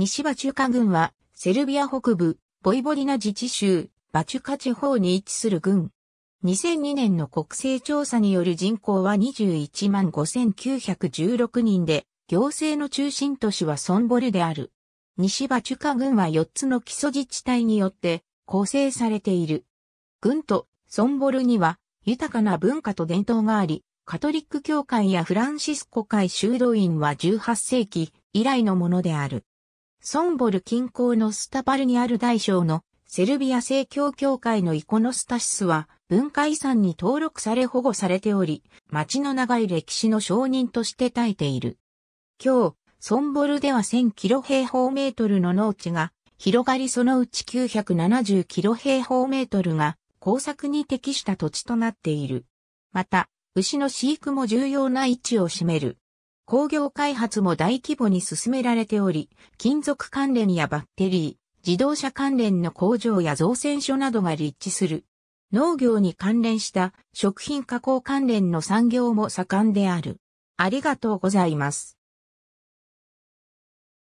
西バチュカは、セルビア北部、ボイボリナ自治州、バチュカ地方に位置する軍。2002年の国勢調査による人口は21万5916人で、行政の中心都市はソンボルである。西バチュカは4つの基礎自治体によって構成されている。軍とソンボルには豊かな文化と伝統があり、カトリック教会やフランシスコ会修道院は18世紀以来のものである。ソンボル近郊のスタパルにある大小のセルビア正教協会のイコノスタシスは文化遺産に登録され保護されており、町の長い歴史の承認として耐えている。今日、ソンボルでは1000キロ平方メートルの農地が広がりそのうち970キロ平方メートルが工作に適した土地となっている。また、牛の飼育も重要な位置を占める。工業開発も大規模に進められており、金属関連やバッテリー、自動車関連の工場や造船所などが立地する。農業に関連した食品加工関連の産業も盛んである。ありがとうございます。